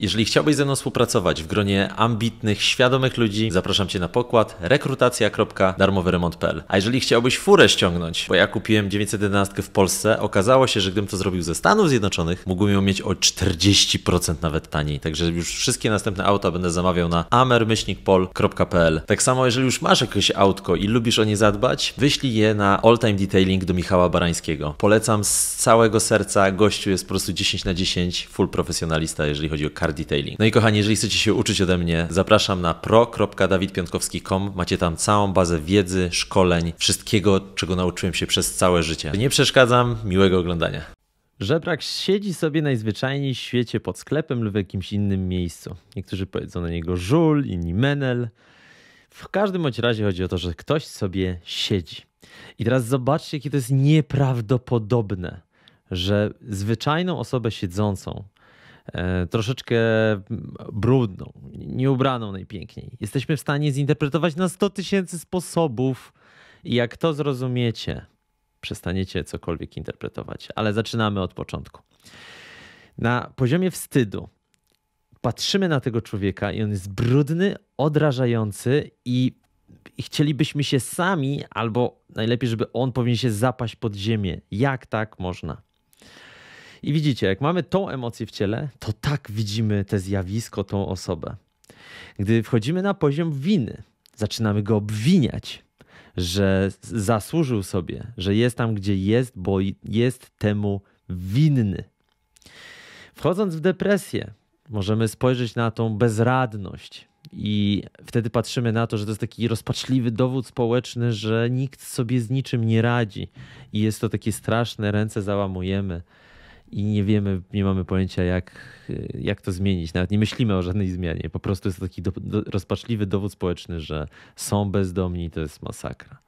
Jeżeli chciałbyś ze mną współpracować w gronie ambitnych, świadomych ludzi, zapraszam Cię na pokład rekrutacja.darmowyремонт.pl A jeżeli chciałbyś furę ściągnąć, bo ja kupiłem 911 w Polsce, okazało się, że gdybym to zrobił ze Stanów Zjednoczonych, mógłbym ją mieć o 40% nawet taniej. Także już wszystkie następne auta będę zamawiał na amermyślnikpol.pl Tak samo, jeżeli już masz jakieś autko i lubisz o nie zadbać, wyślij je na All Time Detailing do Michała Barańskiego. Polecam z całego serca, gościu jest po prostu 10 na 10, full profesjonalista, jeżeli chodzi o detailing. No i kochani, jeżeli chcecie się uczyć ode mnie, zapraszam na pro.dawidpiątkowski.com. Macie tam całą bazę wiedzy, szkoleń, wszystkiego, czego nauczyłem się przez całe życie. Nie przeszkadzam, miłego oglądania. Żebrak siedzi sobie najzwyczajniej w świecie pod sklepem lub w jakimś innym miejscu. Niektórzy powiedzą na niego żul, inni menel. W każdym bądź razie chodzi o to, że ktoś sobie siedzi. I teraz zobaczcie, jakie to jest nieprawdopodobne, że zwyczajną osobę siedzącą E, troszeczkę brudną, nieubraną najpiękniej. Jesteśmy w stanie zinterpretować na 100 tysięcy sposobów i jak to zrozumiecie, przestaniecie cokolwiek interpretować. Ale zaczynamy od początku. Na poziomie wstydu patrzymy na tego człowieka i on jest brudny, odrażający i i chcielibyśmy się sami, albo najlepiej, żeby on powinien się zapaść pod ziemię. Jak tak można? I widzicie, jak mamy tą emocję w ciele, to tak widzimy te zjawisko, tą osobę. Gdy wchodzimy na poziom winy, zaczynamy go obwiniać, że zasłużył sobie, że jest tam, gdzie jest, bo jest temu winny. Wchodząc w depresję, możemy spojrzeć na tą bezradność. I wtedy patrzymy na to, że to jest taki rozpaczliwy dowód społeczny, że nikt sobie z niczym nie radzi. I jest to takie straszne, ręce załamujemy i nie wiemy, nie mamy pojęcia, jak, jak to zmienić. Nawet nie myślimy o żadnej zmianie. Po prostu jest to taki do, do, rozpaczliwy dowód społeczny, że są bezdomni i to jest masakra.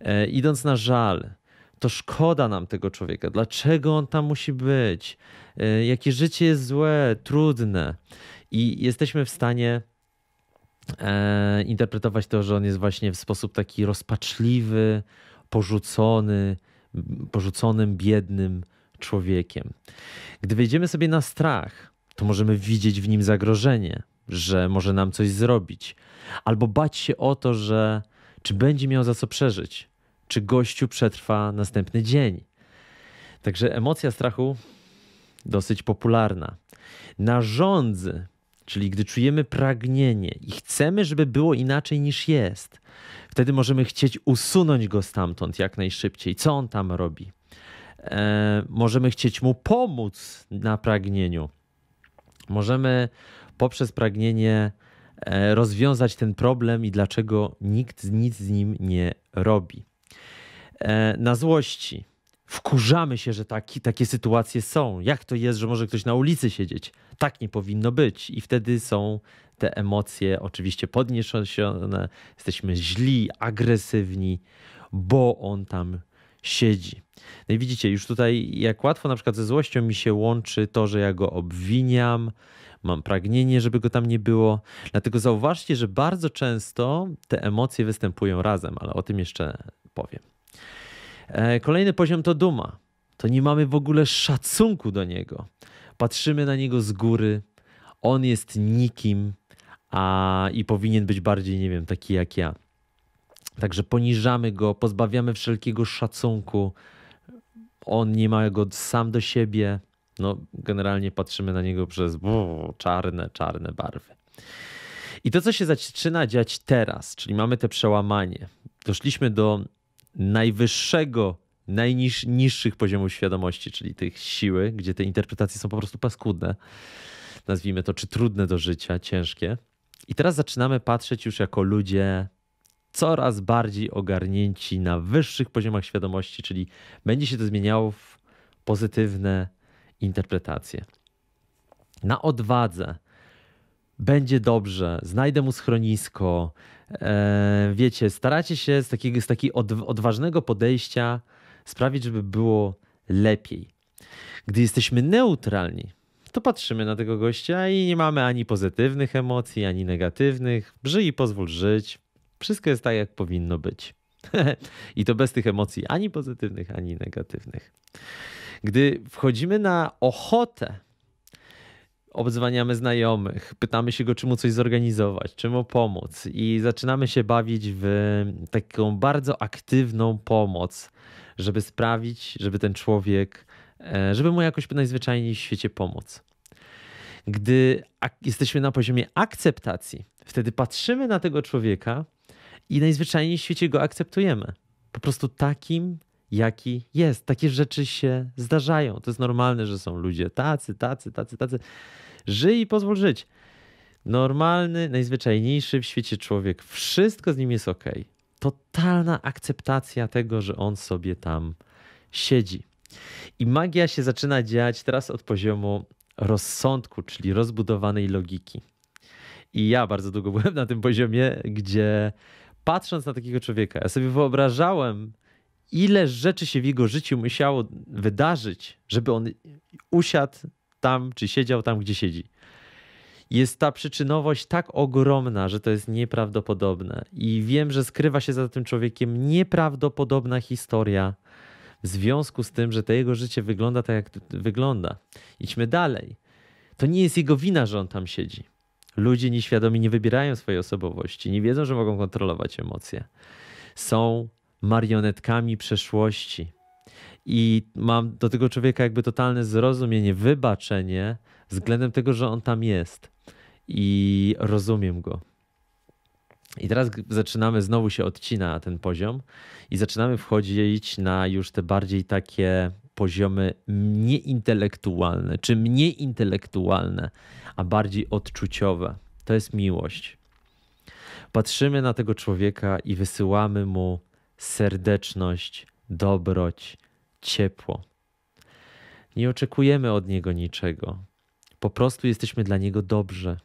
E, idąc na żal, to szkoda nam tego człowieka. Dlaczego on tam musi być? E, jakie życie jest złe, trudne. I jesteśmy w stanie e, interpretować to, że on jest właśnie w sposób taki rozpaczliwy, porzucony, porzuconym, biednym człowiekiem. Gdy wejdziemy sobie na strach, to możemy widzieć w nim zagrożenie, że może nam coś zrobić, albo bać się o to, że czy będzie miał za co przeżyć, czy gościu przetrwa następny dzień. Także emocja strachu dosyć popularna. Narządzy, czyli gdy czujemy pragnienie i chcemy, żeby było inaczej niż jest, wtedy możemy chcieć usunąć go stamtąd jak najszybciej. Co on tam robi? E, możemy chcieć mu pomóc na pragnieniu. Możemy poprzez pragnienie e, rozwiązać ten problem i dlaczego nikt nic z nim nie robi. E, na złości wkurzamy się, że taki, takie sytuacje są. Jak to jest, że może ktoś na ulicy siedzieć? Tak nie powinno być. I wtedy są te emocje oczywiście podniesione, jesteśmy źli, agresywni, bo on tam siedzi. No i widzicie, już tutaj jak łatwo na przykład ze złością mi się łączy to, że ja go obwiniam, mam pragnienie, żeby go tam nie było. Dlatego zauważcie, że bardzo często te emocje występują razem, ale o tym jeszcze powiem. E, kolejny poziom to duma. To nie mamy w ogóle szacunku do niego. Patrzymy na niego z góry. On jest nikim a, i powinien być bardziej, nie wiem, taki jak ja. Także poniżamy go, pozbawiamy wszelkiego szacunku. On nie ma go sam do siebie. No, generalnie patrzymy na niego przez czarne, czarne barwy. I to, co się zaczyna dziać teraz, czyli mamy te przełamanie, doszliśmy do najwyższego, najniższych poziomów świadomości, czyli tych siły, gdzie te interpretacje są po prostu paskudne, nazwijmy to, czy trudne do życia, ciężkie. I teraz zaczynamy patrzeć już jako ludzie coraz bardziej ogarnięci na wyższych poziomach świadomości, czyli będzie się to zmieniało w pozytywne interpretacje. Na odwadze będzie dobrze, znajdę mu schronisko. E, wiecie, staracie się z takiego z takiego odważnego podejścia sprawić, żeby było lepiej. Gdy jesteśmy neutralni, to patrzymy na tego gościa i nie mamy ani pozytywnych emocji, ani negatywnych. Żyj i pozwól żyć. Wszystko jest tak, jak powinno być. I to bez tych emocji, ani pozytywnych, ani negatywnych. Gdy wchodzimy na ochotę, obzwaniamy znajomych, pytamy się go, czy mu coś zorganizować, czy mu pomóc, i zaczynamy się bawić w taką bardzo aktywną pomoc, żeby sprawić, żeby ten człowiek, e, żeby mu jakoś najzwyczajniej w świecie pomóc. Gdy jesteśmy na poziomie akceptacji, wtedy patrzymy na tego człowieka i najzwyczajniej w świecie go akceptujemy. Po prostu takim, jaki jest. Takie rzeczy się zdarzają. To jest normalne, że są ludzie tacy, tacy, tacy, tacy. Żyj i pozwól żyć. Normalny, najzwyczajniejszy w świecie człowiek, wszystko z nim jest ok. Totalna akceptacja tego, że on sobie tam siedzi. I magia się zaczyna dziać teraz od poziomu rozsądku, czyli rozbudowanej logiki. I ja bardzo długo byłem na tym poziomie, gdzie patrząc na takiego człowieka, ja sobie wyobrażałem, ile rzeczy się w jego życiu musiało wydarzyć, żeby on usiadł tam, czy siedział tam, gdzie siedzi. Jest ta przyczynowość tak ogromna, że to jest nieprawdopodobne. I wiem, że skrywa się za tym człowiekiem nieprawdopodobna historia, w związku z tym, że to jego życie wygląda tak, jak wygląda. Idźmy dalej. To nie jest jego wina, że on tam siedzi. Ludzie nieświadomi nie wybierają swojej osobowości, nie wiedzą, że mogą kontrolować emocje. Są marionetkami przeszłości. I mam do tego człowieka jakby totalne zrozumienie, wybaczenie względem tego, że on tam jest. I rozumiem go. I teraz zaczynamy, znowu się odcina ten poziom i zaczynamy wchodzić na już te bardziej takie poziomy nieintelektualne, czy mniej intelektualne, a bardziej odczuciowe. To jest miłość. Patrzymy na tego człowieka i wysyłamy mu serdeczność, dobroć, ciepło. Nie oczekujemy od niego niczego. Po prostu jesteśmy dla niego dobrze.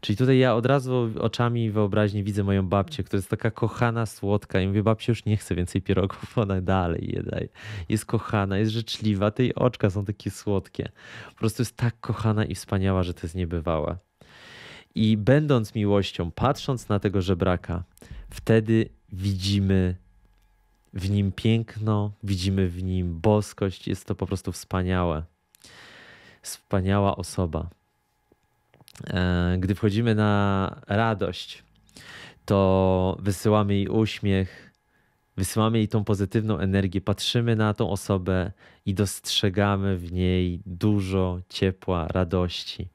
Czyli tutaj ja od razu oczami wyobraźni widzę moją babcię, która jest taka kochana, słodka i mówię, babcia już nie chce więcej pierogów, ona dalej je daje. Jest kochana, jest życzliwa, te jej oczka są takie słodkie. Po prostu jest tak kochana i wspaniała, że to jest niebywałe. I będąc miłością, patrząc na tego żebraka, wtedy widzimy w nim piękno, widzimy w nim boskość. Jest to po prostu wspaniałe. Wspaniała osoba. E, gdy wchodzimy na radość, to wysyłamy jej uśmiech, wysyłamy jej tą pozytywną energię, patrzymy na tą osobę i dostrzegamy w niej dużo ciepła, radości.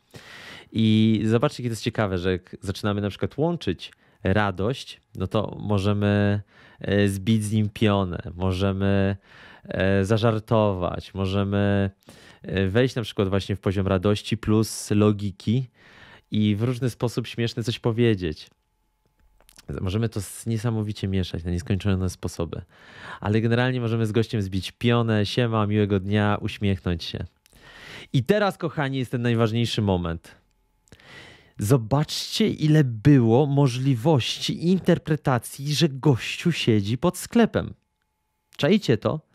I zobaczcie, jakie to jest ciekawe, że jak zaczynamy na przykład łączyć radość, no to możemy e, zbić z nim pionę, możemy e, zażartować, możemy E, wejść na przykład właśnie w poziom radości plus logiki i w różny sposób śmieszny coś powiedzieć. Możemy to niesamowicie mieszać na nieskończone sposoby, ale generalnie możemy z gościem zbić pionę, siema, miłego dnia, uśmiechnąć się. I teraz, kochani, jest ten najważniejszy moment. Zobaczcie, ile było możliwości interpretacji, że gościu siedzi pod sklepem. Czajcie to?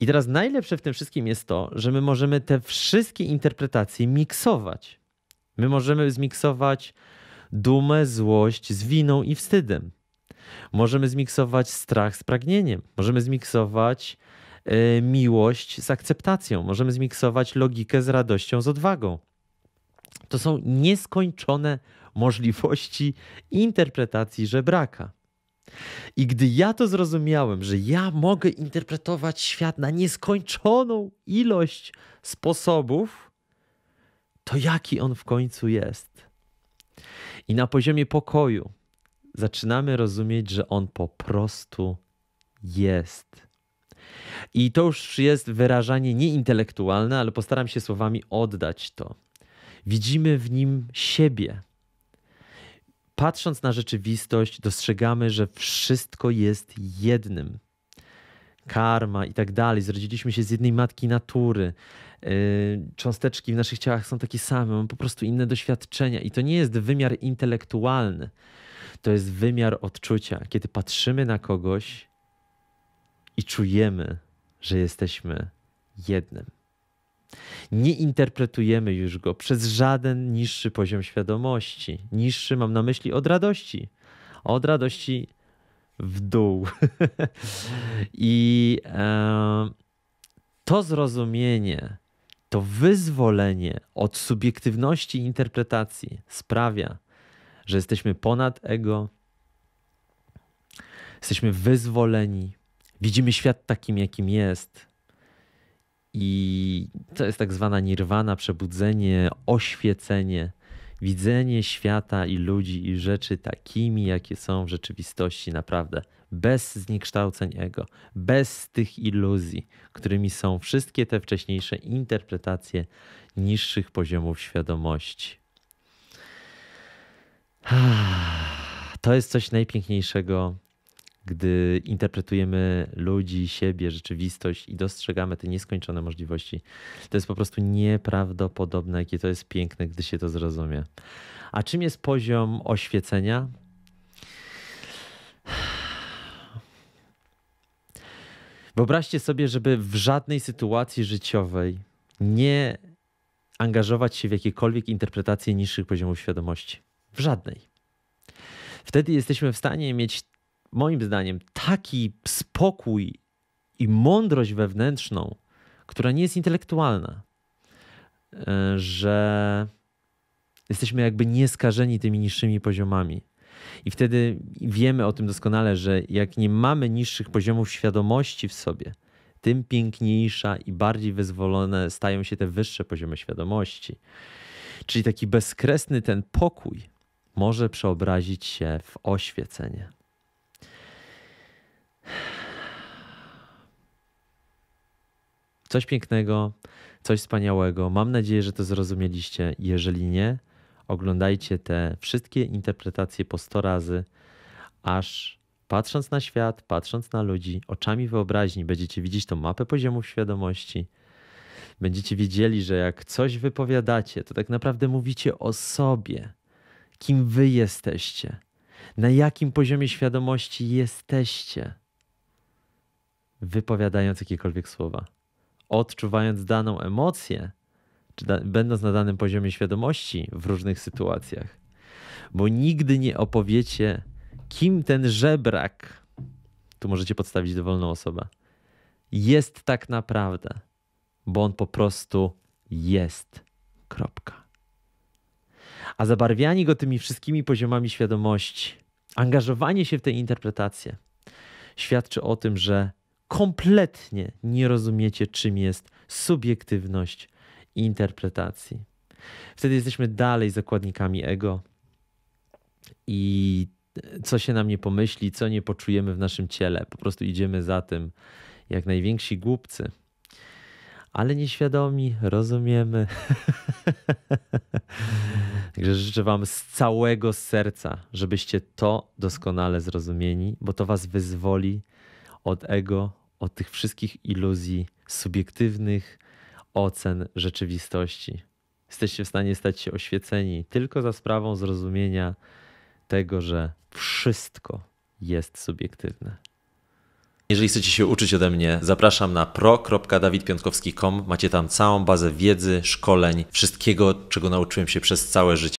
I teraz najlepsze w tym wszystkim jest to, że my możemy te wszystkie interpretacje miksować. My możemy zmiksować dumę, złość z winą i wstydem. Możemy zmiksować strach z pragnieniem. Możemy zmiksować e, miłość z akceptacją. Możemy zmiksować logikę z radością, z odwagą. To są nieskończone możliwości interpretacji żebraka. I gdy ja to zrozumiałem, że ja mogę interpretować świat na nieskończoną ilość sposobów, to jaki on w końcu jest? I na poziomie pokoju zaczynamy rozumieć, że on po prostu jest. I to już jest wyrażanie nieintelektualne, ale postaram się słowami oddać to. Widzimy w nim siebie patrząc na rzeczywistość, dostrzegamy, że wszystko jest jednym. Karma i tak dalej. Zrodziliśmy się z jednej matki natury. Y, cząsteczki w naszych ciałach są takie same, mamy po prostu inne doświadczenia. I to nie jest wymiar intelektualny, to jest wymiar odczucia. Kiedy patrzymy na kogoś i czujemy, że jesteśmy jednym. Nie interpretujemy już go przez żaden niższy poziom świadomości. Niższy mam na myśli od radości. Od radości w dół. I e, to zrozumienie, to wyzwolenie od subiektywności interpretacji sprawia, że jesteśmy ponad ego, jesteśmy wyzwoleni, widzimy świat takim, jakim jest i to jest tak zwana nirwana, przebudzenie, oświecenie, widzenie świata i ludzi i rzeczy takimi, jakie są w rzeczywistości naprawdę, bez zniekształceń ego, bez tych iluzji, którymi są wszystkie te wcześniejsze interpretacje niższych poziomów świadomości. Ah, to jest coś najpiękniejszego gdy interpretujemy ludzi, siebie, rzeczywistość i dostrzegamy te nieskończone możliwości. To jest po prostu nieprawdopodobne, jakie to jest piękne, gdy się to zrozumie. A czym jest poziom oświecenia? Wyobraźcie sobie, żeby w żadnej sytuacji życiowej nie angażować się w jakiekolwiek interpretacje niższych poziomów świadomości. W żadnej. Wtedy jesteśmy w stanie mieć moim zdaniem, taki spokój i mądrość wewnętrzną, która nie jest intelektualna, e, że jesteśmy jakby nieskażeni tymi niższymi poziomami. I wtedy wiemy o tym doskonale, że jak nie mamy niższych poziomów świadomości w sobie, tym piękniejsza i bardziej wyzwolone stają się te wyższe poziomy świadomości. Czyli taki bezkresny ten pokój może przeobrazić się w oświecenie. Coś pięknego, coś wspaniałego. Mam nadzieję, że to zrozumieliście. Jeżeli nie, oglądajcie te wszystkie interpretacje po 100 razy, aż patrząc na świat, patrząc na ludzi, oczami wyobraźni będziecie widzieć tą mapę poziomów świadomości. Będziecie wiedzieli, że jak coś wypowiadacie, to tak naprawdę mówicie o sobie, kim wy jesteście, na jakim poziomie świadomości jesteście, wypowiadając jakiekolwiek słowa odczuwając daną emocję, czy da, będąc na danym poziomie świadomości w różnych sytuacjach, bo nigdy nie opowiecie, kim ten żebrak, tu możecie podstawić dowolną osobę, jest tak naprawdę, bo on po prostu jest. Kropka. A zabarwianie go tymi wszystkimi poziomami świadomości, angażowanie się w tę interpretację, świadczy o tym, że kompletnie nie rozumiecie, czym jest subiektywność interpretacji. Wtedy jesteśmy dalej zakładnikami ego i co się nam nie pomyśli, co nie poczujemy w naszym ciele. Po prostu idziemy za tym, jak najwięksi głupcy. Ale nieświadomi, rozumiemy. Także życzę Wam z całego serca, żebyście to doskonale zrozumieli, bo to Was wyzwoli od ego, od tych wszystkich iluzji, subiektywnych ocen rzeczywistości. Jesteście w stanie stać się oświeceni tylko za sprawą zrozumienia tego, że wszystko jest subiektywne. Jeżeli chcecie się uczyć ode mnie, zapraszam na pro.dawidpiątkowski.com. Macie tam całą bazę wiedzy, szkoleń, wszystkiego, czego nauczyłem się przez całe życie.